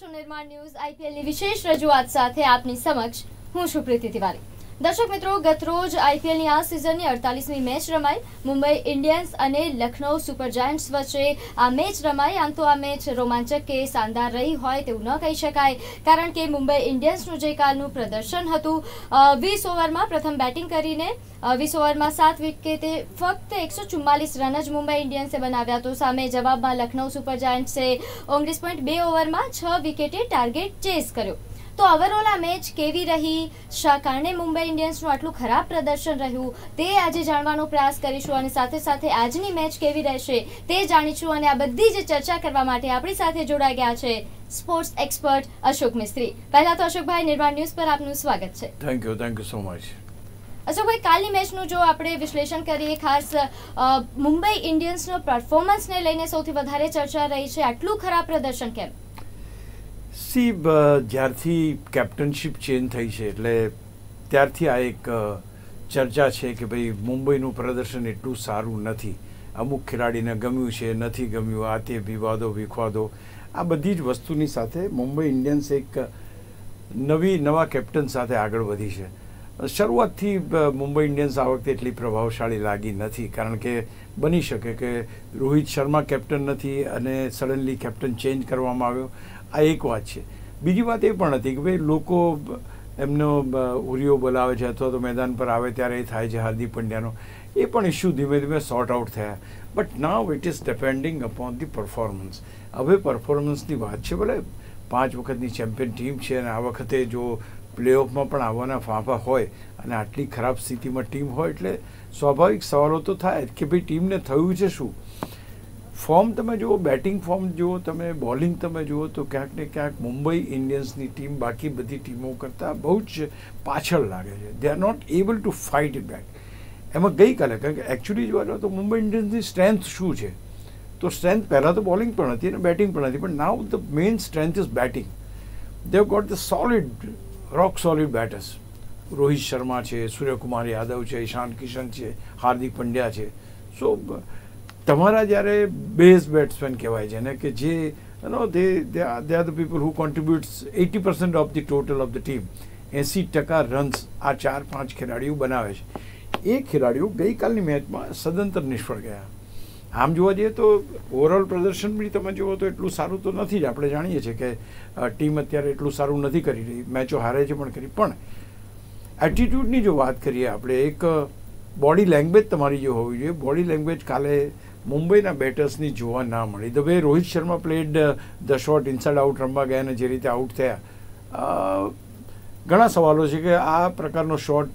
સુનિર્માણ news આઈપીએલની વિશેષ રજૂઆત સાથે આપની સમક્ષ હું છું પ્રીતિ તિવારી દર્શક મિત્રો ગતરોજ આઈપીએલની આ સિઝનની અડતાલીસમી મેચ રમાઈ મુંબઈ ઇન્ડિયન્સ અને લખનૌ સુપર જાયન્ટ્સ વચ્ચે આ મેચ રમાઈ આમ તો આ મેચ રોમાંચક કે શાનદાર રહી હોય તેવું ન કહી શકાય કારણ કે મુંબઈ ઇન્ડિયન્સનું જે કાલનું પ્રદર્શન હતું વીસ ઓવરમાં પ્રથમ બેટિંગ કરીને વીસ ઓવરમાં સાત વિકેટે ફક્ત એકસો ચુમ્માલીસ રન જ મુંબઈ ઇન્ડિયન્સે બનાવ્યા તો સામે જવાબમાં લખનૌ સુપર જાયન્ટ્સે ઓગણીસ પોઈન્ટ બે ઓવરમાં છ વિકેટે ટાર્ગેટ ચેઝ કર્યો તો ઓવરઓલ આ મેચ કેવી રહી શા કારણે મુંબઈ ઇન્ડિયન્સનું આટલું ખરાબ પ્રદર્શન રહ્યું તે આજે જાણવાનો પ્રયાસ કરીશું અને સાથે સાથે આજની મેચ કેવી રહેશે તે જાણીશું અને આ બધી જ ચર્ચા કરવા માટે આપણી સાથે જોડાઈ ગયા છે સ્પોર્ટ્સ એક્સપર્ટ અશોક મિસ્ત્રી પહેલા તો અશોકભાઈ નિર્માણ ન્યૂઝ પર આપનું સ્વાગત છે thank you thank you so much Ashokbhai કાલની મેચનું જો આપણે વિશ્લેષણ કરીએ ખાસ મુંબઈ ઇન્ડિયન્સનો પરફોર્મન્સને લઈને સૌથી વધારે ચર્ચા રહી છે આટલું ખરાબ પ્રદર્શન કેમ સી જ્યારથી કેપ્ટનશીપ ચેન્જ થઈ છે એટલે ત્યારથી આ એક ચર્ચા છે કે ભાઈ મુંબઈનું પ્રદર્શન એટલું સારું નથી અમુક ખેલાડીને ગમ્યું છે નથી ગમ્યું આ તે વિવાદો વિખવાદો આ બધી જ વસ્તુની સાથે મુંબઈ ઇન્ડિયન્સ એક નવી નવા કેપ્ટન સાથે આગળ વધી છે શરૂઆતથી મુંબઈ ઇન્ડિયન્સ આ વખતે એટલી પ્રભાવશાળી લાગી નથી કારણ કે બની શકે કે રોહિત શર્મા કેપ્ટન નથી અને સડનલી કેપ્ટન ચેન્જ કરવામાં આવ્યો આ એક વાત છે બીજી વાત એ પણ હતી કે ભાઈ લોકો એમનો ઉરીઓ બોલાવે છે અથવા તો મેદાન પર આવે ત્યારે એ થાય છે હાર્દિક પંડ્યાનો એ પણ ઇશ્યુ ધીમે ધીમે સોર્ટ આઉટ થયા but now it is depending upon the performance હવે પરફોર્મન્સની વાત છે ભલે પાંચ વખતની ચેમ્પિયન ટીમ છે અને આ વખતે જો પ્લેઓફમાં પણ આવવાના ફાંફા હોય અને આટલી ખરાબ સ્થિતિમાં ટીમ હોય એટલે સ્વાભાવિક સવાલો તો થાય કે ભાઈ ટીમને થયું છે શું ફોર્મ તમે જુઓ બેટિંગ ફોર્મ જુઓ તમે બોલિંગ તમે જુઓ તો ક્યાંક ને ક્યાંક મુંબઈ ઇન્ડિયન્સની ટીમ બાકી બધી ટીમો કરતાં બહુ જ પાછળ લાગે છે they are not able to fight back એમાં ગઈકાલે કારણ કે એકચ્યુઅલી જોવા તો મુંબઈ ઇન્ડિયન્સની સ્ટ્રેન્થ શું છે તો સ્ટ્રેન્થ પહેલાં તો બોલિંગ પણ હતી અને બેટિંગ પણ હતી પણ now the main strength is batting they've got the solid rock solid batters Rohit Sharma છે સૂર્યકુમાર યાદવ છે ઈશાન કિશન છે હાર્દિક પંડ્યા છે સો તમારા જ્યારે બેઝ બેટ્સમેન કહેવાય છે ને કે જે નો they they are the people who contributes eighty percent of the total of the team એંસી ટકા રન્સ આ ચાર પાંચ ખેલાડીઓ બનાવે છે એ ખેલાડીઓ ગઈકાલની મેચમાં સદંતર નિષ્ફળ ગયા આમ જોવા જઈએ તો ઓવરઓલ પ્રદર્શન બી તમે જુઓ તો એટલું સારું તો નથી જ આપણે જાણીએ છીએ કે ટીમ અત્યારે એટલું સારું નથી કરી રહી મેચો હારે છે પણ કરી પણ એટીટ્યૂડની જો વાત કરીએ આપણે એક બોડી લેંગ્વેજ તમારી જે હોવી જોઈએ બોડી લેંગ્વેજ કાલે મુંબઈના બેટર્સની જોવા ના મળી the way Rohit Sharma played the shot inside out રમવા ગયા અને જે રીતે આઉટ થયા ઘણા સવાલો છે કે આ પ્રકારનો shot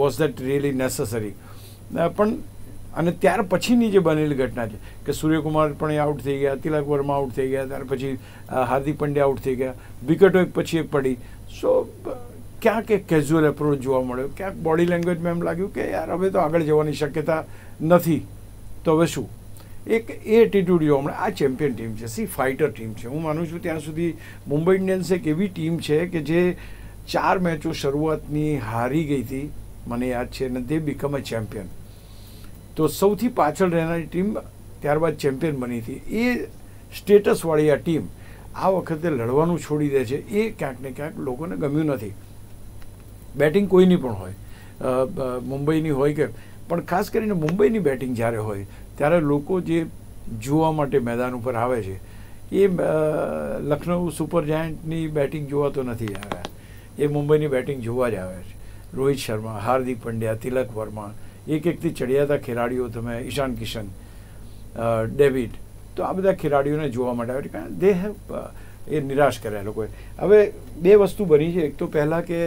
was that really necessary પણ અને ત્યાર પછીની જે બનેલી ઘટના છે કે સૂર્યકુમાર પણ એ આઉટ થઈ ગયા તિલક વર્મા આઉટ થઈ ગયા ત્યાર પછી હાર્દિક પંડ્યા આઉટ થઈ ગયા વિકેટો એક પછી એક પડી સો ક્યાંક એક કેઝ્યુઅલ એપ્રોચ જોવા મળ્યો ક્યાંક બોડી લેંગ્વેજમાં એમ લાગ્યું કે યાર હવે તો આગળ જવાની શક્યતા નથી તો હવે શું એક એ એટીટ્યુડ જોવા મળે આ ચેમ્પિયન ટીમ છે સી ફાઇટર ટીમ છે હું માનું છું ત્યાં સુધી મુંબઈ ઇન્ડિયન્સ એક એવી ટીમ છે કે જે ચાર મેચો શરૂઆતની હારી ગઈ હતી મને યાદ છે અને તે બીકમ અ ચેમ્પિયન તો સૌથી પાછળ રહેનારી ટીમ ત્યારબાદ ચેમ્પિયન બની હતી એ સ્ટેટસવાળી આ ટીમ આ વખતે લડવાનું છોડી દે છે એ ક્યાંક ને ક્યાંક લોકોને ગમ્યું નથી બેટિંગ કોઈની પણ હોય મુંબઈની હોય કે પણ ખાસ કરીને મુંબઈની બેટિંગ જ્યારે હોય ત્યારે લોકો જે જોવા માટે મેદાન ઉપર આવે છે એ લખનઉ સુપર જાયન્ટની બેટિંગ જોવા તો નથી આવ્યા એ મુંબઈની બેટિંગ જોવા જ આવે છે રોહિત શર્મા હાર્દિક પંડ્યા તિલક વર્મા એક એકથી ચડિયાતા ખેલાડીઓ તમે ઈશાન કિશન ડેવિડ તો આ બધા ખેલાડીઓને જોવા માટે આવે છે કારણ દેહ એ નિરાશ કર્યા લોકોએ હવે બે વસ્તુ બની છે એક તો પહેલાં કે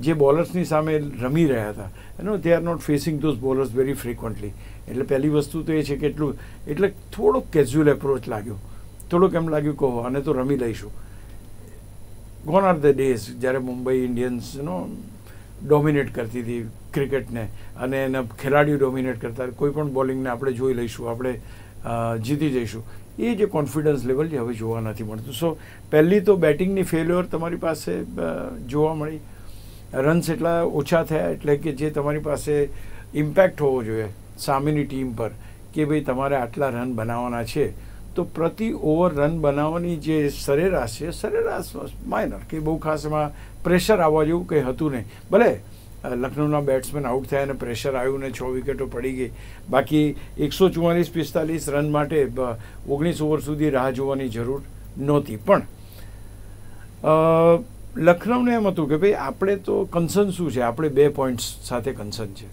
જે બોલર્સની સામે રમી રહ્યા હતા એનો they are not facing those bowlers very frequently એટલે પહેલી વસ્તુ તો એ છે કે એટલું એટલે થોડોક કેઝ્યુઅલ એપ્રોચ લાગ્યો થોડોક એમ લાગ્યું કહો આને તો રમી લઈશું ગોન આર ધ ડેઝ જ્યારે મુંબઈ ઇન્ડિયન્સનો ડોમિનેટ કરતી હતી ક્રિકેટને અને એના ખેલાડીઓ ડોમિનેટ કરતા કોઈ પણ બોલિંગને આપણે જોઈ લઈશું આપણે જીતી જઈશું એ જે કોન્ફિડન્સ લેવલ છે હવે જોવા નથી મળતું સો પહેલી તો બેટિંગની ફેલ્યોર તમારી પાસે જોવા મળી રન્સ એટલા ઓછા થયા એટલે કે જે તમારી પાસે ઇમ્પેક્ટ હોવો જોઈએ સામેની ટીમ પર કે ભાઈ તમારે આટલા રન બનાવવાના છે તો પ્રતિ ઓવર રન બનાવવાની જે સરેરાશ છે સરેરાશ માઇનર કે બહુ ખાસ એમાં પ્રેશર આવવા જેવું કંઈ હતું નહીં ભલે લખનૌના બેટ્સમેન આઉટ થયા અને પ્રેશર આવ્યું ને છ વિકેટો પડી ગઈ બાકી એકસો ચુમ્માલીસ પિસ્તાલીસ રન માટે ઓગણીસ ઓવર સુધી રાહ જોવાની જરૂર નહોતી પણ લખનૌને એમ હતું કે ભાઈ આપણે તો કન્સર્ન શું છે આપણે બે પોઈન્ટ્સ સાથે કન્સર્ન છે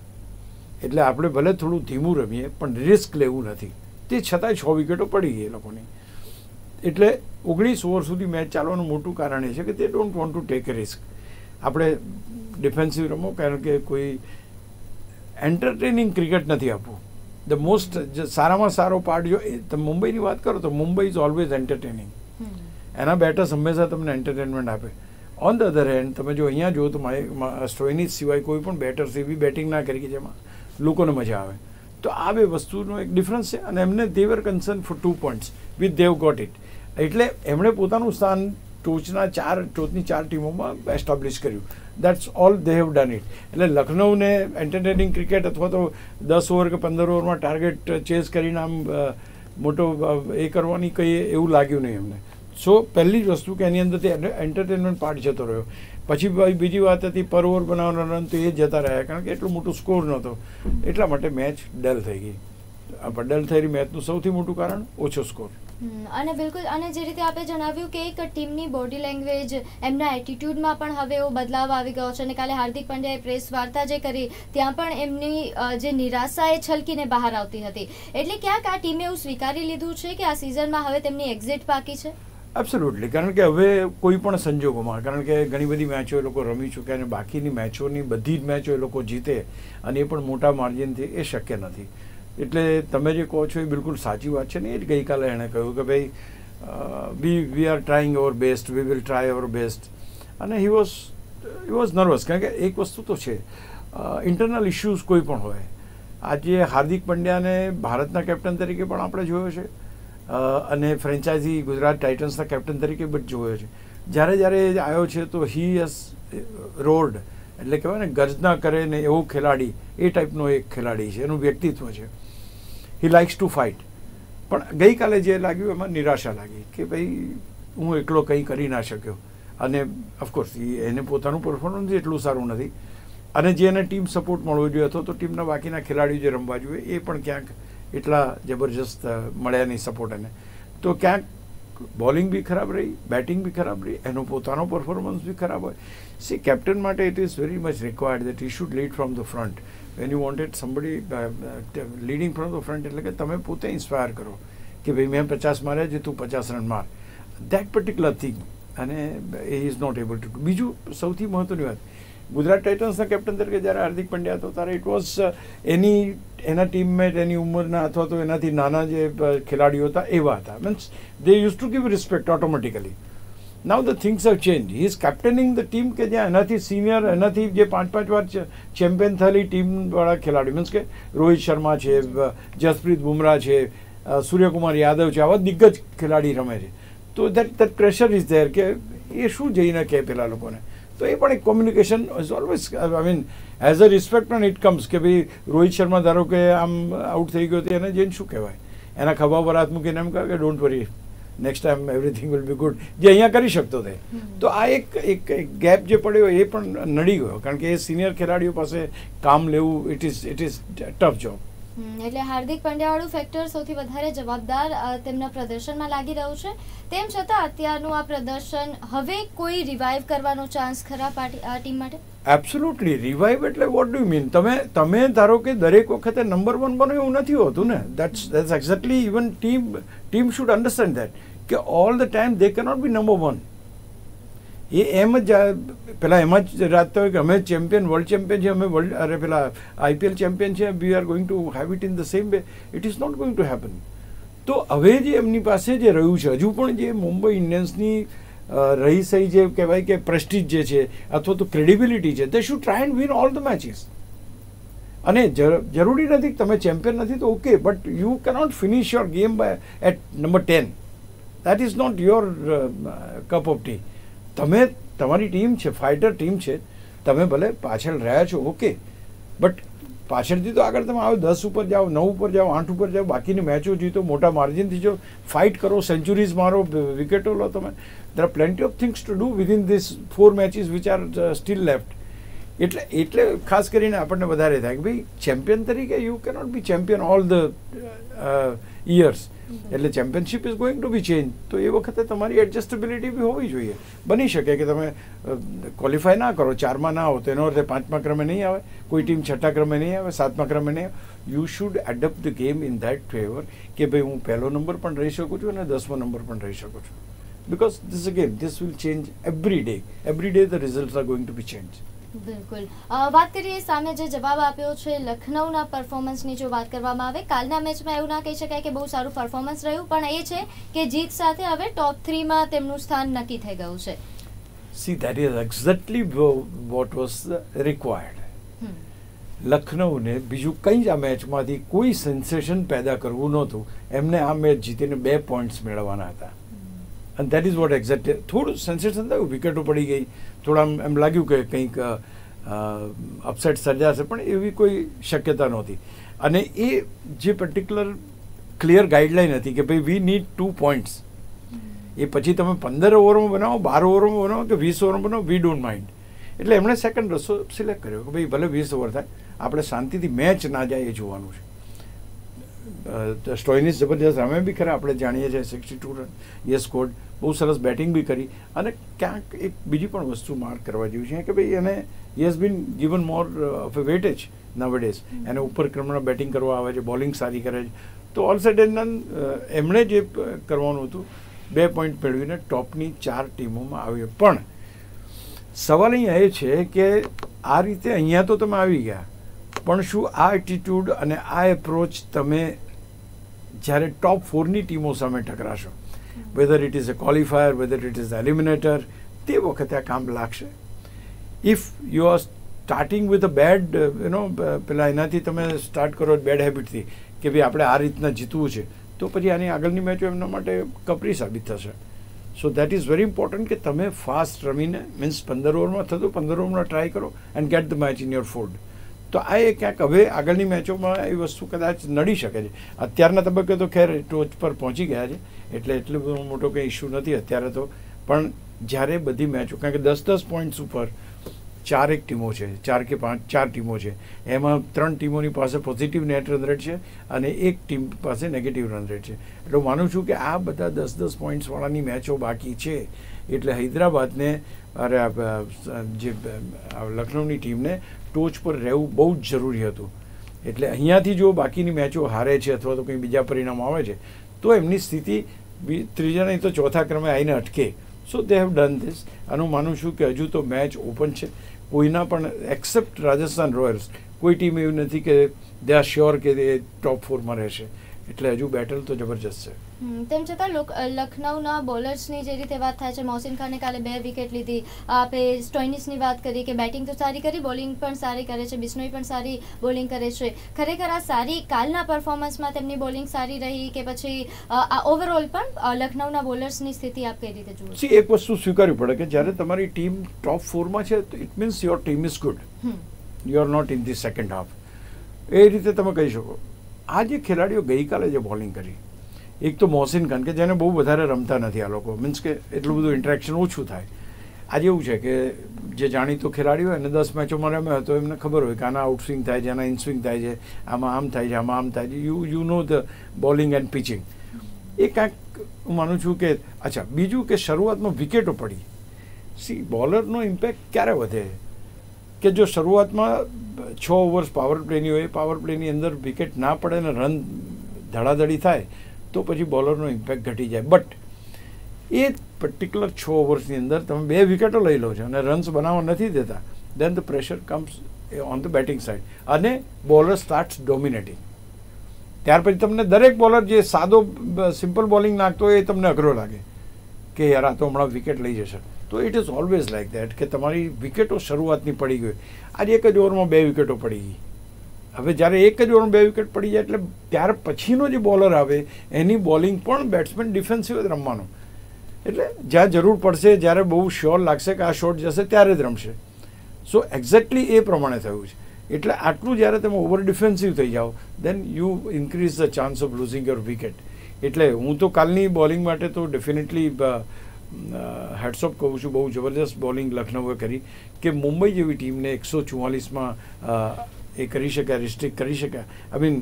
એટલે આપણે ભલે થોડું ધીમું રમીએ પણ રિસ્ક લેવું નથી તે છતાંય છ વિકેટો પડી ગઈ એ લોકોની એટલે ઓગણીસ ઓવર સુધી મેચ ચાલવાનું મોટું કારણ એ છે કે તે don't want to take risk આપણે ડિફેન્સિવ રમો કારણ કે કોઈ એન્ટરટેનિંગ ક્રિકેટ નથી આપવું ધ મોસ્ટ સારામાં સારો પાર્ટ જો તમે મુંબઈની વાત કરો તો મુંબઈ ઇઝ ઓલવેઝ એન્ટરટેનિંગ એના બેટર્સ હંમેશા તમને એન્ટરટેનમેન્ટ આપે ઓન ધ અધર હેન્ડ તમે જો અહીંયા જો તો સ્ટોઇનિચ સિવાય કોઈ પણ બેટર બેટર્સ બી બેટિંગ ના કરી કે જેમાં લોકોને મજા આવે તો આ બે વસ્તુનો એક ડિફરન્સ છે અને એમને their concern for two points with they've got it એટલે એમણે પોતાનું સ્થાન ટોચના ચાર ટોચની ચાર ટીમોમાં એસ્ટાબ્લિશ કર્યું that's all they have done it એટલે લખનૌને એન્ટરટેનિંગ ક્રિકેટ અથવા તો દસ ઓવર કે પંદર ઓવરમાં ટાર્ગેટ ચેઝ કરીને આમ મોટો એ કરવાની કંઈ એવું લાગ્યું નહીં એમને સો પહેલી જ વસ્તુ કે એની અંદરથી એન્ટરટેનમેન્ટ પાર્ટ જતો રહ્યો પછી બીજી વાત હતી પર ઓવર બનાવવાના રન તો એ જતા રહ્યા કારણ કે એટલું મોટું સ્કોર નહોતો એટલા માટે મેચ ડલ થઈ ગઈ ડલ થઈ રહી મેચનું સૌથી મોટું કારણ ઓછો સ્કોર અને બિલકુલ અને જે રીતે આપે જણાવ્યું કે એક ટીમની બોડી લેંગ્વેજ એમના એટીટ્યૂડમાં પણ હવે એવો બદલાવ આવી ગયો છે અને કાલે હાર્દિક પંડ્યાએ પ્રેસ વાર્તા જે કરી ત્યાં પણ એમની જે નિરાશા એ છલકીને બહાર આવતી હતી એટલે ક્યાંક આ ટીમે એવું સ્વીકારી લીધું છે કે આ સિઝનમાં હવે તેમની એક્ઝિટ બાકી છે એબ્સોલ્યુટલી કારણ કે હવે કોઈ પણ સંજોગોમાં કારણ કે ઘણી બધી મેચો એ લોકો રમી ચૂક્યા અને બાકીની મેચોની બધી જ મેચો એ લોકો જીતે અને એ પણ મોટા માર્જિનથી એ શક્ય નથી એટલે તમે જે કહો છો એ બિલકુલ સાચી વાત છે ને એ જ ગઈકાલે એણે કહ્યું કે ભાઈ we we are trying our best we will try our best અને he was he was nervous કારણ કે એક વસ્તુ તો છે ઇન્ટરનલ ઇશ્યુઝ કોઈ પણ હોય આજે હાર્દિક પંડ્યાને ભારતના કેપ્ટન તરીકે પણ આપણે જોયો છે અને ફ્રેન્ચાઇઝી ગુજરાત ટાઇટન્સના કેપ્ટન તરીકે બટ જોયો છે જ્યારે જ્યારે આવ્યો છે તો હી યસ રોડ એટલે કહેવાય ને ગર્જના કરે ને એવો ખેલાડી એ ટાઈપનો એક ખેલાડી છે એનું વ્યક્તિત્વ છે હી લાઇક્સ ટુ ફાઇટ પણ ગઈકાલે જે લાગ્યું એમાં નિરાશા લાગી કે ભાઈ હું એકલો કંઈ કરી ના શક્યો અને ઓફકોર્સ એને પોતાનું પરફોર્મન્સ એટલું સારું નથી અને જે એને ટીમ સપોર્ટ મળવો જોઈએ અથવા તો ટીમના બાકીના ખેલાડીઓ જે રમવા જોઈએ એ પણ ક્યાંક એટલા જબરજસ્ત મળ્યા નહીં સપોર્ટ એને તો ક્યાંક બોલિંગ બી ખરાબ રહી બેટિંગ બી ખરાબ રહી એનો પોતાનો પરફોર્મન્સ બી ખરાબ હોય સી કેપ્ટન માટે it is very much required that he should lead from the front when you wanted somebody leading from the front એટલે કે તમે પોતે ઇન્સ્પાયર કરો કે ભાઈ મેં પચાસ માર્યા છે તું પચાસ રન માર દેટ પર્ટિક્યુલર થિંગ અને એ ઇઝ નોટ એબલ ટુ બીજું સૌથી મહત્ત્વની વાત ગુજરાત ટાઇટન્સના કેપ્ટન તરીકે જ્યારે હાર્દિક પંડ્યા હતો ત્યારે ઇટ વોઝ uh, એની એના ટીમમેટ એની ઉંમરના અથવા તો એનાથી નાના જે ખેલાડીઓ હતા એવા હતા means they use to give respect automatically now the things have change he is captaining the team કે જ્યાં એનાથી સિનિયર એનાથી જે પાંચ પાંચ વાર ચેમ્પિયન થયેલી ટીમવાળા ખેલાડીઓ મીન્સ કે રોહિત શર્મા છે જસપ્રીત બુમરાહ છે સૂર્યકુમાર યાદવ છે આવા દિગ્ગજ ખેલાડી રમે છે તો that that pressure is there કે એ શું જઈને કહે પેલા લોકોને તો એ પણ એક communication is always I mean as a respect પણ ઇટ કમ્સ કે ભાઈ રોહિત શર્મા ધારો કે આમ આઉટ થઈ ગયો તો એને જઈને શું કહેવાય એના ખભા પર હાથ મૂકીને એમ કહે કે don't worry next time everything will be good જે અહીંયા કરી શકતો તે તો આ એક એક ગેપ જે પડ્યો એ પણ નડી ગયો કારણ કે એ સિનિયર ખેલાડીઓ પાસે કામ લેવું it is it is tough job એટલે હાર્દિક પંડ્યાવાળું ફેક્ટર સૌથી વધારે જવાબદાર તેમના પ્રદર્શનમાં લાગી રહ્યું છે તેમ છતાં અત્યારનું આ પ્રદર્શન હવે કોઈ રિવાઇવ કરવાનો ચાન્સ ખરા આ ટીમ માટે એબ્સોલ્યુટલી રિવાઇવ એટલે વોટ ડુ મીન તમે તમે ધારો કે દરેક વખતે નંબર વન બનો એવું નથી હોતું ને that's that's exactly even team team should understand that કે ઓલ ધ ટાઈમ દે કે નોટ બી નંબર વન એ એમ જ પહેલાં એમાં જ રાત હોય કે અમે ચેમ્પિયન વર્લ્ડ ચેમ્પિયન છે અમે વર્લ્ડ અરે પેલા આઈપીએલ ચેમ્પિયન છે we are going to have it in the same way it is not going to happen તો હવે જે એમની પાસે જે રહ્યું છે હજુ પણ જે મુંબઈ ઇન્ડિયન્સની રહી સહી જે કહેવાય કે પ્રેસ્ટીજ જે છે અથવા તો ક્રેડિબિલિટી છે they should try and win all the matches અને જરૂરી નથી તમે ચેમ્પિયન નથી તો okay but you cannot finish your game by at number ten that is not your cup of tea તમે તમારી ટીમ છે ફાઇટર ટીમ છે તમે ભલે પાછળ રહ્યા છો ઓકે બટ પાછળથી તો આગળ તમે આવો દસ ઉપર જાઓ નવ ઉપર જાઓ આઠ ઉપર જાઓ બાકીની મેચો જીતો મોટા માર્જિનથી જો ફાઇટ કરો સેન્ચુરીઝ મારો વિકેટો લો તમે there are plenty of things to do within this four matches which are still left એટલે એટલે ખાસ કરીને આપણને વધારે થાય કે ભાઈ ચેમ્પિયન તરીકે you cannot be champion all the years એટલે championship is going to be change તો એ વખતે તમારી એડજસ્ટેબિલિટી બી હોવી જોઈએ બની શકે કે તમે ક્વોલિફાય ના કરો ચારમાં ના આવો તો એનો અર્થે પાંચમા ક્રમે નહીં આવે કોઈ ટીમ છઠ્ઠા ક્રમે નહીં આવે સાતમા ક્રમે નહીં આવે you should adapt the game in that favour કે ભાઈ હું પહેલો નંબર પણ રહી શકું છું અને દસમો નંબર પણ રહી શકું છું because this a game this will change every day every day the result are going to be change બિલકુલ વાત કરીએ સામે જે જવાબ આપ્યો છે લખનૌના પરફોર્મન્સની જો વાત કરવામાં આવે કાલના મેચમાં એવું ના કહી શકાય કે બહુ સારું પરફોર્મન્સ રહ્યું પણ એ છે કે જીત સાથે હવે ટોપ થ્રીમાં તેમનું સ્થાન નક્કી થઈ ગયું છે સી that is exactly what was required લખનૌને બીજું કંઈ જ આ મેચમાંથી કોઈ સેન્સેશન પેદા કરવું નહોતું એમને આ મેચ જીતીને બે પોઈન્ટ્સ મેળવવાના હતા અને દેટ ઇઝ વોટ એક્ઝેક્ટ થોડું સેન્સેશન થયું વિકેટો પડી ગઈ થોડા એમ લાગ્યું કે કંઈક અપસેટ સર્જાશે પણ એવી કોઈ શક્યતા નહોતી અને એ જે પર્ટિક્યુલર ક્લિયર ગાઈડલાઈન હતી કે ભાઈ વી નીડ ટુ પોઈન્ટ્સ એ પછી તમે પંદર ઓવરમાં બનાવો બાર ઓવરમાં બનાવો કે વીસ ઓવરમાં બનાવો વી ડોન્ટ માઇન્ડ એટલે એમણે સેકન્ડ રસ્તો સિલેક્ટ કર્યો કે ભાઈ ભલે વીસ ઓવર થાય આપણે શાંતિથી મેચ ના જાય એ જોવાનું છે સ્ટોઈનિસ જબરદસ્ત અમે બી ખરા આપણે જાણીએ છીએ sixty two run yes squad બહુ સરસ બેટિંગ બી કરી અને ક્યાંક એક બીજી પણ વસ્તુ માર્ક કરવા જેવી છે કે ભાઈ એને has been given more of a weightage nowadays એને ઉપર ક્રમમાં બેટિંગ કરવા આવે છે બોલિંગ સારી કરે છે તો ઓલ સેડ નન એમણે જે કરવાનું હતું બે પોઈન્ટ મેળવીને ટોપની ચાર ટીમોમાં આવ્યો પણ સવાલ અહીંયા એ છે કે આ રીતે અહીંયા તો તમે આવી ગયા પણ શું આ એટીટ્યૂડ અને આ એપ્રોચ તમે જ્યારે ટોપ ફોરની ટીમો સામે ટકરાશો whether it is a qualifier whether it is eliminator તે વખતે આ કામ લાગશે if you are starting with a bad you know પેલા એનાથી તમે સ્ટાર્ટ કરો બેડ હેબિટથી કે ભાઈ આપણે આ રીતના જીતવું છે તો પછી આની આગળની મેચો એમના માટે કપરી સાબિત થશે so that is very important કે તમે ફાસ્ટ રમીને મીન્સ પંદર ઓવરમાં થતું પંદર ઓવરમાં ટ્રાય કરો and get the match in your food તો આ એ ક્યાંક હવે આગળની મેચોમાં એ વસ્તુ કદાચ નડી શકે છે અત્યારના તબક્કે તો ખેર ટોચ પર પહોંચી ગયા છે એટલે એટલો બધો મોટો કંઈ ઇશ્યુ નથી અત્યારે તો પણ જ્યારે બધી મેચો કારણ કે દસ દસ પોઈન્ટ્સ ઉપર ચાર એક ટીમો છે ચાર કે પાંચ ચાર ટીમો છે એમાં ત્રણ ટીમોની પાસે પોઝિટિવ નેટ રન રેટ છે અને એક ટીમ પાસે નેગેટિવ રન રેટ છે એટલે હું માનું છું કે આ બધા દસ દસ પોઈન્ટ્સવાળાની મેચો બાકી છે એટલે હૈદરાબાદને અરે જે લખનૌની ટીમને ટોચ પર રહેવું બહુ જ જરૂરી હતું એટલે અહીંયાથી જો બાકીની મેચો હારે છે અથવા તો કંઈ બીજા પરિણામ આવે છે તો એમની સ્થિતિ ત્રીજા નહીં તો ચોથા ક્રમે આવીને અટકે so they have done this અને હું માનું છું કે હજુ તો મેચ ઓપન છે કોઈના પણ એક્સેપ્ટ રાજસ્થાન રોયલ્સ કોઈ ટીમ એવી નથી કે દે આર શ્યોર કે એ ટોપ ફોરમાં રહેશે એટલે હજુ બેટલ તો જબરજસ્ત છે તેમ છતાં લખનઉના બોલર્સની જે રીતે વાત થાય છે મોહસિન ખાને કાલે બે વિકેટ લીધી આપણે સ્ટોઇનિસની વાત કરી કે બેટિંગ તો સારી કરી બોલિંગ પણ સારી કરે છે બિશ્નોઈ પણ સારી બોલિંગ કરે છે ખરેખર આ સારી કાલના પરફોર્મન્સમાં તેમની બોલિંગ સારી રહી કે પછી આ ઓવરઓલ પણ લખનઉના બોલર્સની સ્થિતિ આપ કઈ રીતે જુઓ સી એક વસ્તુ સ્વીકારવી પડે કે જ્યારે તમારી ટીમ ટોપ ફોરમાં છે તો it means your team is good you are not in the second half એ રીતે તમે કહી શકો આ જે ખેલાડીઓ ગઈકાલે જે બોલિંગ કરી એક તો મોહસિન ખાન કે જેને બહુ વધારે રમતા નથી આ લોકો મીન્સ કે એટલું બધું ઇન્ટરેક્શન ઓછું થાય આજે એવું છે કે જે જાણીતો ખેલાડી હોય એને દસ મેચોમાં રમ્યો હોય તો એમને ખબર હોય કે આના આઉટસ્વિંગ થાય છે આના ઇનસ્વિંગ થાય છે આમાં આમ થાય છે આમાં આમ થાય છે you you know the bowling and pitching એ કાંઈક હું માનું છું કે અચ્છા બીજું કે શરૂઆતમાં વિકેટો પડી સી બોલરનો ઇમ્પેક્ટ ક્યારે વધે કે જો શરૂઆતમાં છ ઓવર્સ પાવર પ્લેની હોય પાવર પ્લેની અંદર વિકેટ ના પડે ને રન ધડાધડી થાય તો પછી બોલરનો ઇમ્પેક્ટ ઘટી જાય બટ એ પર્ટિક્યુલર છ ઓવર્સની અંદર તમે બે વિકેટો લઈ લો છો અને રન્સ બનાવવા નથી દેતા then the pressure comes on the batting side અને બોલર સ્ટાર્ટ ડોમિનેટિંગ ત્યાર પછી તમને દરેક બોલર જે સાદો સિમ્પલ બોલિંગ નાખતો હોય એ તમને અઘરો લાગે કે યાર આ તો હમણાં વિકેટ લઈ જશે તો it is always like that કે તમારી વિકેટો શરૂઆતની પડી ગઈ આજે એક જ ઓવરમાં બે વિકેટો પડી ગઈ હવે જ્યારે એક જ ઓવરમાં બે વિકેટ પડી જાય એટલે ત્યાર પછીનો જે બોલર આવે એની બોલિંગ પણ બેટ્સમેન ડિફેન્સિવ જ રમવાનો એટલે જ્યાં જરૂર પડશે જ્યારે બહુ શ્યોર લાગશે કે આ શોટ જશે ત્યારે જ રમશે સો એક્ઝેક્ટલી એ પ્રમાણે થયું છે એટલે આટલું જ્યારે તમે ઓવર ડિફેન્સિવ થઈ જાઓ then you increase the chance of losing your wicket એટલે હું તો કાલની બોલિંગ માટે તો ડેફિનેટલી હેડસોપ કહું છું બહુ જબરજસ્ત બોલિંગ લખનઉએ કરી કે મુંબઈ જેવી ટીમને એકસો ચુમ્માલીસમાં એ કરી શક્યા રિસ્ટ્રિક્ટ કરી શક્યા I mean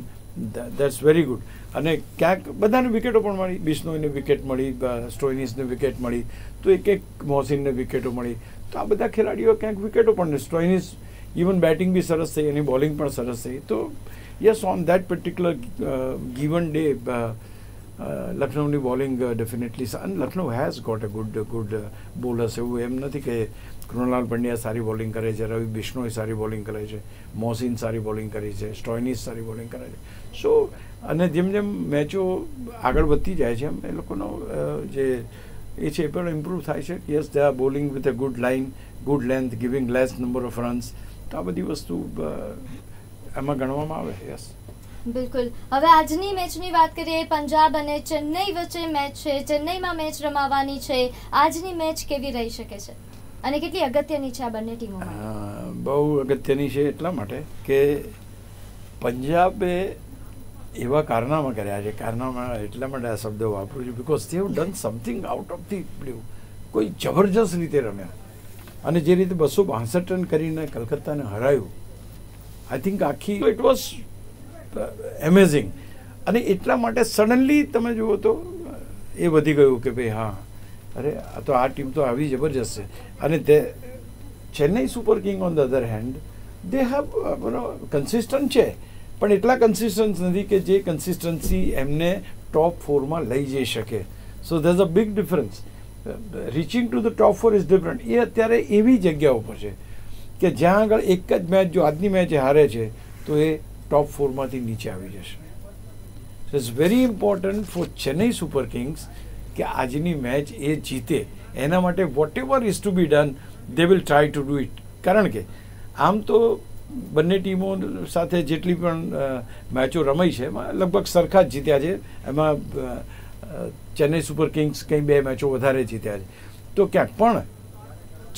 that's very good અને ક્યાંક બધાને વિકેટો પણ મળી બિશ્નોઈને વિકેટ મળી સ્ટોઇનિસને વિકેટ મળી તો એક એક મોહસિનને વિકેટો મળી તો આ બધા ખેલાડીઓ ક્યાંક વિકેટો પણ સ્ટોઇનિસ ઇવન બેટિંગ બી સરસ થઈ એની બોલિંગ પણ સરસ થઈ તો yes on that particular given day લખનૌની bowling definitely Lucknow has got a good good bowlers એવું એમ નથી કે કૃણાલ પંડ્યા સારી બોલિંગ કરે છે રવિ બિશ્નોઈ સારી બોલિંગ કરે છે મોહસિન સારી બોલિંગ કરી છે સ્ટોઇનિસ સારી બોલિંગ કરે છે સો અને જેમ જેમ મેચો આગળ વધતી જાય છે એમ એ લોકોનો જે એ છે એ પણ ઇમ્પ્રૂવ થાય છે yes they are bowling with a good line good length giving less number of runs તો આ બધી વસ્તુ એમાં ગણવામાં આવે યસ બિલકુલ હવે આજની મેચની વાત કરીએ પંજાબ અને ચેન્નઈ વચ્ચે મેચ છે ચેન્નઈમાં મેચ રમાવાની છે આજની મેચ કેવી રહી શકે છે અને કેટલી અગત્યની છે આ બંને ટીમો બહુ અગત્યની છે એટલા માટે કે પંજાબે એવા કારનામા કર્યા છે કારનામા એટલા માટે આ શબ્દો વાપરું છું because they've done something out of the blue કોઈ જબરજસ્ત રીતે રમ્યા અને જે રીતે બસો બાસઠ રન કરીને કલકત્તાને હરાયું આઈ થિંક આખી ઇટ વોઝ એમેઝિંગ અને એટલા માટે સડનલી તમે જુઓ તો એ વધી ગયું કે ભાઈ હા અરે તો આ ટીમ તો આવી જબરજસ્ત છે અને તે Chennai super king on the other hand they have consistent છે પણ એટલા કન્સિસ્ટન્સ નથી કે જે કન્સિસ્ટન્સી એમને ટોપ ફોરમાં લઈ જઈ શકે so there's a big difference reaching to the top four is different એ અત્યારે એવી જગ્યા ઉપર છે કે જ્યાં આગળ એક જ મેચ જો આજની મેચ હારે છે તો એ ટોપ ફોરમાંથી નીચે આવી જશે it's very important for Chennai super kings કે આજની મેચ એ જીતે એના માટે whatever is to be done they will try to do it કારણ કે આમ તો બંને ટીમો સાથે જેટલી પણ મેચો રમાઈ છે એમાં લગભગ સરખા જ જીત્યા છે એમાં ચેન્નઈ સુપર કિંગ્સ કંઈ બે મેચો વધારે જીત્યા છે તો ક્યાંક પણ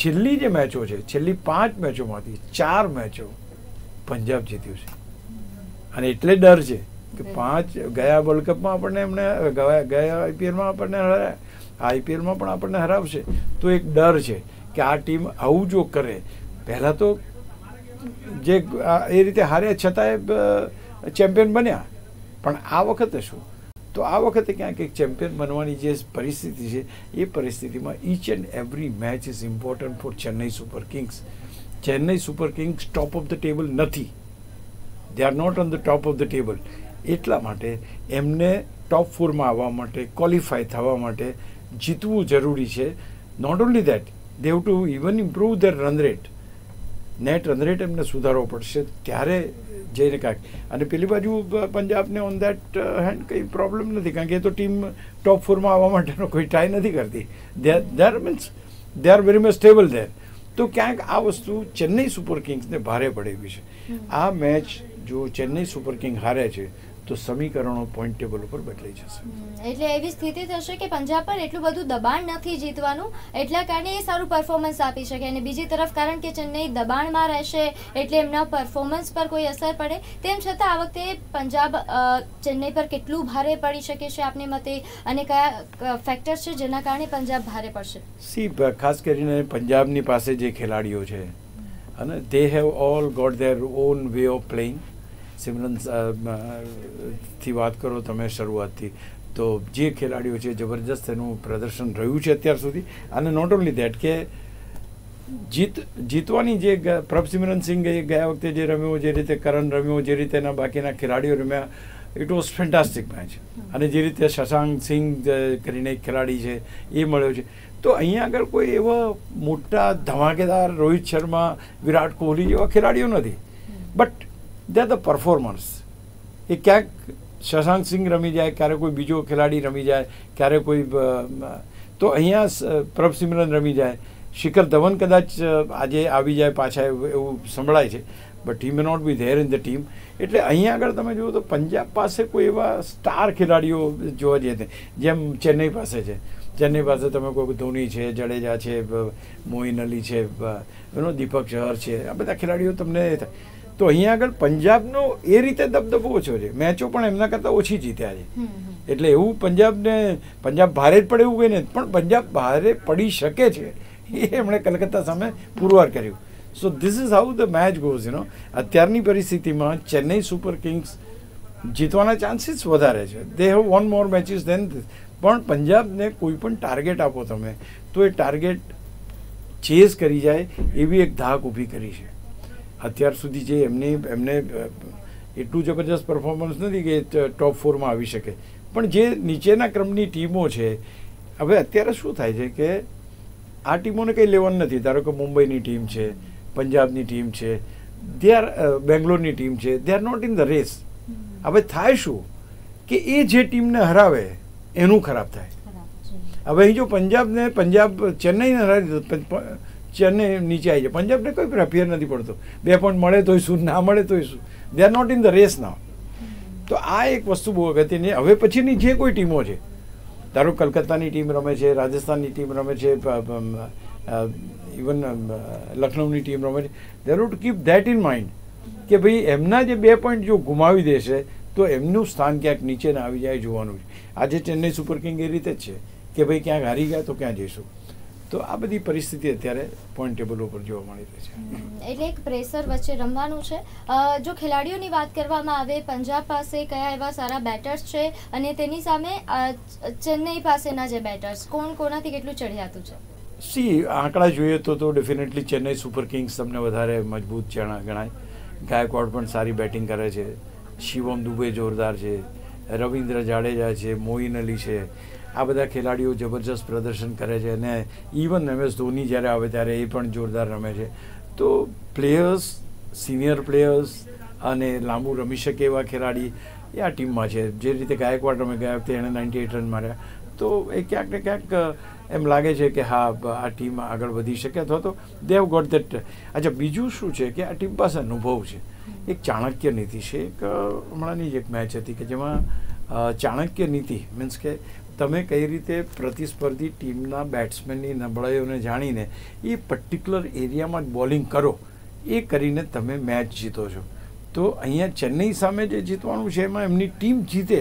છેલ્લી જે મેચો છે છેલ્લી પાંચ મેચોમાંથી ચાર મેચો પંજાબ જીત્યું છે અને એટલે ડર છે કે પાંચ ગયા વર્લ્ડ કપમાં આપણને એમણે ગયા આઈપીએલમાં આપણને હરાયા આઈપીએલમાં પણ આપણને હરાવશે તો એક ડર છે કે આ ટીમ આવું જો કરે પહેલાં તો જે એ રીતે હાર્યા છતાંય ચેમ્પિયન બન્યા પણ આ વખતે શું તો આ વખતે ક્યાંક એક ચેમ્પિયન બનવાની જે પરિસ્થિતિ છે એ પરિસ્થિતિમાં each and every match is important for Chennai super kings Chennai super kings top of the table નથી they are not on the top of the table એટલા માટે એમને ટોપ ફોરમાં આવવા માટે ક્વોલિફાય થવા માટે જીતવું જરૂરી છે not only that they've to even improve their run rate net run rate એમને સુધારવો પડશે ત્યારે જઈને કાંઈક અને પેલી બાજુ પંજાબને ઓન દેટ હેન્ડ કંઈ પ્રોબ્લેમ નથી કારણ કે એ તો ટીમ ટોપ ફોરમાં આવવા માટેનો કોઈ ટ્રાય નથી કરતી they there means they are very much stable there તો ક્યાંક આ વસ્તુ ચેન્નઈ સુપર કિંગ્સને ભારે પડેવી છે આ મેચ જો ચેન્નઈ સુપર કિંગ હારે છે તો સમીકરણો પોઈન્ટ ટેબલ ઉપર બદલાઈ જશે એટલે એવી સ્થિતિ થશે કે પંજાબ પર એટલું બધું દબાણ નથી જીતવાનું એટલા કારણે એ સારું પરફોર્મન્સ આપી શકે અને બીજી તરફ કારણ કે ચેન્નઈ દબાણમાં રહેશે એટલે એમના પરફોર્મન્સ પર કોઈ અસર પડે તેમ છતાં આ વખતે પંજાબ ચેન્નઈ પર કેટલું ભારે પડી શકે છે આપને મતે અને કયા ફેક્ટર્સ છે જેના કારણે પંજાબ ભારે પડશે સી ખાસ કરીને પંજાબની પાસે જે ખેલાડીઓ છે અને they have all got their own way of playing Simran થી વાત કરો તમે શરૂઆતથી તો જે ખેલાડીઓ છે જબરજસ્ત એનું પ્રદર્શન રહ્યું છે અત્યાર સુધી અને નોટ ઓનલી દેટ કે જીત જીતવાની જે પ્રભસિમરન સિંઘે ગયા વખતે જે રમ્યો જે રીતે કરણ રમ્યો જે રીતે એના બાકીના ખેલાડીઓ રમ્યા ઇટ વોઝ ફેન્ટાસ્ટિક મેચ અને જે રીતે શશાંક સિંઘ કરીને એક ખેલાડી છે એ મળ્યો છે તો અહીંયા આગળ કોઈ એવા મોટા ધમાકેદાર રોહિત શર્મા વિરાટ કોહલી જેવા ખેલાડીઓ નથી બટ દે ધ પરફોર્મન્સ એ ક્યાંક શશાંક સિંહ રમી જાય ક્યારે કોઈ બીજો ખેલાડી રમી જાય ક્યારે કોઈ તો અહીંયા પ્રભસિમરન રમી જાય શિખર ધવન કદાચ આજે આવી જાય પાછા એવું સંભળાય છે but he may not be there in the team એટલે અહીંયા આગળ તમે જુઓ તો પંજાબ પાસે કોઈ એવા સ્ટાર ખેલાડીઓ જોવા જઈએ જેમ ચેન્નઈ પાસે છે ચેન્નઈ પાસે તમે કોઈ ધોની છે જડેજા છે મોઇન અલી છે એનો દીપક ચહર છે આ બધા ખેલાડીઓ તમને તો અહીંયા આગળ પંજાબનો એ રીતે દબદબો ઓછો છે મેચો પણ એમના કરતાં ઓછી જીત્યા છે એટલે એવું પંજાબને પંજાબ ભારે જ પડે એવું કંઈ નથી પણ પંજાબ ભારે પડી શકે છે એ એમણે કલકત્તા સામે પુરવાર કર્યું so this is how the match goes you know અત્યારની પરિસ્થિતિમાં ચેન્નઈ સુપર કિંગ્સ જીતવાના ચાન્સીસ વધારે છે they have one more matches than પણ પંજાબને કોઈ પણ ટાર્ગેટ આપો તમે તો એ ટાર્ગેટ ચેઝ કરી જાય એવી એક ધાક ઊભી કરી છે અત્યાર સુધી જે એમની એમને એટલું જબરજસ્ત પરફોર્મન્સ નથી કે ટોપ ફોરમાં આવી શકે પણ જે નીચેના ક્રમની ટીમો છે હવે અત્યારે શું થાય છે કે આ ટીમોને કંઈ લેવાનું નથી ધારો કે મુંબઈની ટીમ છે પંજાબની ટીમ છે દે આર બેંગ્લોરની ટીમ છે they are not in the race હવે થાય શું કે એ જે ટીમને હરાવે એનું ખરાબ થાય હવે અહીં જો પંજાબને પંજાબ ચેન્નઈને હરાવી ચેન્નઈ નીચે આવી જાય પંજાબને કોઈ પ્રેફિયર નથી પડતો બે પોઈન્ટ મળે તોય શું ના મળે તોય શું they are not in the race ના તો આ એક વસ્તુ બહુ અગત્યની હવે પછીની જે કોઈ ટીમો છે ધારો કલકત્તાની ટીમ રમે છે રાજસ્થાનની ટીમ રમે છે ઇવન લખનૌની ટીમ રમે છે they to keep that in mind કે ભાઈ એમના જે બે પોઈન્ટ જો ગુમાવી દેશે તો એમનું સ્થાન ક્યાંક નીચે આવી જાય જોવાનું છે આજે ચેન્નઈ સુપર કિંગ એ રીતે જ છે કે ભાઈ ક્યાંક હારી ગયા તો ક્યાં જઈશું તો આ બધી પરિસ્થિતિ અત્યારે પોઈન્ટ ટેબલ ઉપર જોવા મળી રહી છે એટલે એક પ્રેશર વચ્ચે રમવાનું છે જો ખેલાડીઓની વાત કરવામાં આવે પંજાબ પાસે કયા એવા સારા બેટર્સ છે અને તેની સામે ચેન્નઈ પાસેના જે બેટર્સ કોણ કોનાથી કેટલું ચડિયાતું છે સી આંકડા જોઈએ તો તો ડેફિનેટલી ચેન્નઈ સુપર કિંગ્સ તમને વધારે મજબૂત ગણાય ગાયકવાડ પણ સારી બેટિંગ કરે છે શિવમ દુબે જોરદાર છે રવિન્દ્ર જાડેજા છે મોઇન અલી છે આ બધા ખેલાડીઓ જબરજસ્ત પ્રદર્શન કરે છે અને ઇવન એમ એસ ધોની જ્યારે આવે ત્યારે એ પણ જોરદાર રમે છે તો પ્લેયર્સ સિનિયર પ્લેયર્સ અને લાંબુ રમી શકે એવા ખેલાડી એ આ ટીમમાં છે જે રીતે ગાયકવાડ રમે ગયા વખતે એણે નાઇન્ટી એટ રન માર્યા તો એ ક્યાંક ને ક્યાંક એમ લાગે છે કે હા આ ટીમ આગળ વધી શકે અથવા તો દે હેવ ગોટ દેટ અચ્છા બીજું શું છે કે આ ટીમ પાસે અનુભવ છે એક ચાણક્ય નીતિ છે એક હમણાંની જ એક મેચ હતી કે જેમાં ચાણક્ય નીતિ મીન્સ કે તમે કઈ રીતે પ્રતિસ્પર્ધી ટીમના બેટ્સમેનની નબળાઈઓને જાણીને એ પર્ટિક્યુલર એરિયામાં બોલિંગ કરો એ કરીને તમે મેચ જીતો છો તો અહીંયા ચેન્નઈ સામે જે જીતવાનું છે એમાં એમની ટીમ જીતે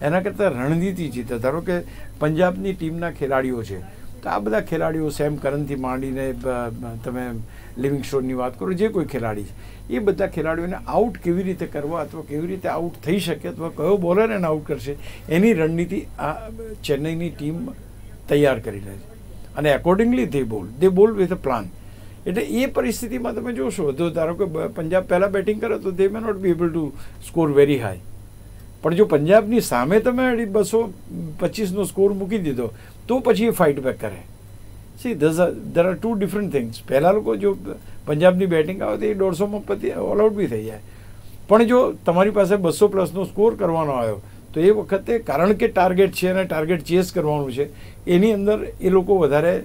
એના કરતાં રણનીતિ જીતે ધારો કે પંજાબની ટીમના ખેલાડીઓ છે તો આ બધા ખેલાડીઓ સેમ કરનથી માંડીને તમે લિવિંગ સ્ટોનની વાત કરો જે કોઈ ખેલાડી છે એ બધા ખેલાડીઓને આઉટ કેવી રીતે કરવા અથવા કેવી રીતે આઉટ થઈ શકે અથવા કયો બોલર એને આઉટ કરશે એની રણનીતિ આ ચેન્નઈની ટીમ તૈયાર કરી રહી છે અને accordingly they bowl they bowl with a plan એટલે એ પરિસ્થિતિમાં તમે જોશો તો ધારો કે પંજાબ પહેલાં બેટિંગ કરે તો they may not be able to score very high પણ જો પંજાબની સામે તમે બસો પચીસનો સ્કોર મૂકી દીધો તો પછી એ ફાઇટ બેક કરે see this there are two different things પહેલાં લોકો જો પંજાબની બેટિંગ આવે તો એ દોઢસોમાં પતી ઓલઆઉટ બી થઈ જાય પણ જો તમારી પાસે બસો પ્લસનો સ્કોર કરવાનો આવ્યો તો એ વખતે કારણ કે ટાર્ગેટ છે અને ટાર્ગેટ ચેસ કરવાનું છે એની અંદર એ લોકો વધારે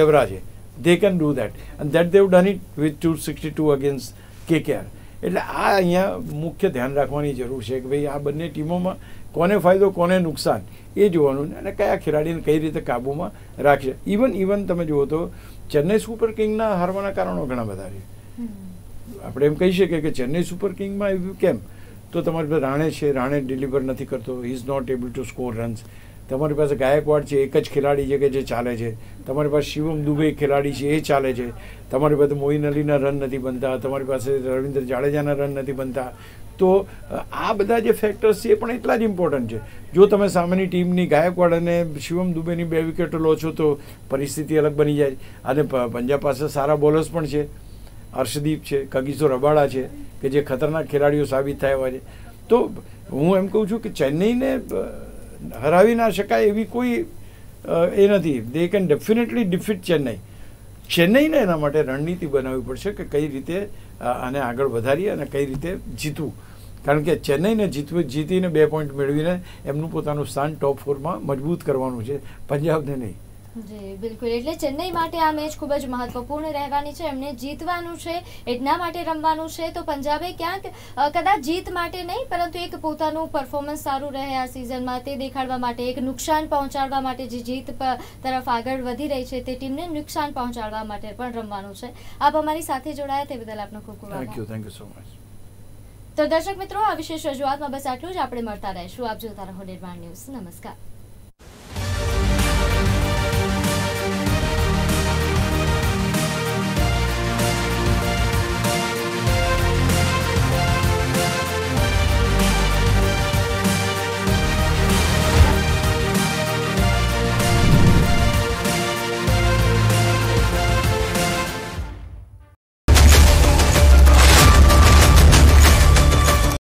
જબરા છે they can do that and that they've done it with two sixty two against KKR એટલે આ અહીંયા મુખ્ય ધ્યાન રાખવાની જરૂર છે કે ભાઈ આ બંને ટીમોમાં કોને ફાયદો કોને નુકસાન એ જોવાનું અને કયા ખેલાડીને કઈ રીતે કાબૂમાં રાખશે ઇવન ઇવન તમે જુઓ તો ચેન્નઈ સુપર કિંગના હારવાના કારણો ઘણા બધા છે આપણે એમ કહી શકીએ કે ચેન્નઈ સુપર કિંગમાં આવ્યું કેમ તો તમારી પાસે રાણે છે રાણે ડિલિવર નથી કરતો is not able to score runs તમારી પાસે ગાયકવાડ છે એક જ ખેલાડી છે કે જે ચાલે છે તમારી પાસે શિવમ દુબે ખેલાડી છે એ ચાલે છે તમારી પાસે મોઇન અલીના રન નથી બનતા તમારી પાસે રવિન્દ્ર જાડેજાના રન નથી બનતા તો આ બધા જે ફેક્ટર્સ છે એ પણ એટલા જ ઇમ્પોર્ટન્ટ છે જો તમે સામેની ટીમની ગાયકવાડ અને શિવમ દુબેની બે વિકેટો લો છો તો પરિસ્થિતિ અલગ બની જાય અને પંજાબ પાસે સારા બોલર્સ પણ છે હર્ષદીપ છે કગીસો રબાડા છે કે જે ખતરનાક ખેલાડીઓ સાબિત થયા હોય છે તો હું એમ કહું છું કે ચેન્નઈને હરાવી ના શકાય એવી કોઈ એ નથી they can definitely defeat Chennai ચેન્નઈને એના માટે રણનીતિ બનાવવી પડશે કે કઈ રીતે આને આગળ વધારીએ અને કઈ રીતે જીતવું કારણ કે ચેન્નઈને જીતવું જીતીને બે પોઈન્ટ મેળવીને એમનું પોતાનું સ્થાન ટોપ ફોરમાં મજબૂત કરવાનું છે પંજાબને નહીં જી બિલકુલ એટલે ચેન્નઈ માટે આ મેચ ખૂબ જ મહત્વપૂર્ણ રહેવાની છે એમને જીતવાનું છે એના માટે રમવાનું છે તો પંજાબે ક્યાંક કદાચ જીત માટે નહીં પરંતુ એક પોતાનું પરફોર્મન્સ સારું રહે આ સિઝનમાં તે દેખાડવા માટે એક નુકસાન પહોંચાડવા માટે જે જીત તરફ આગળ વધી રહી છે તે ટીમને નુકસાન પહોંચાડવા માટે પણ રમવાનું છે આપ અમારી સાથે જોડાયા તે બદલ આપનો ખૂબ ખૂબ thank you thank you so much તો દર્શક મિત્રો આ વિશેષ રજૂઆતમાં બસ આટલું જ આપણે મળતા રહીશું આપ જોતા રહો નિર્માણ ન્યૂઝ નમસ્કાર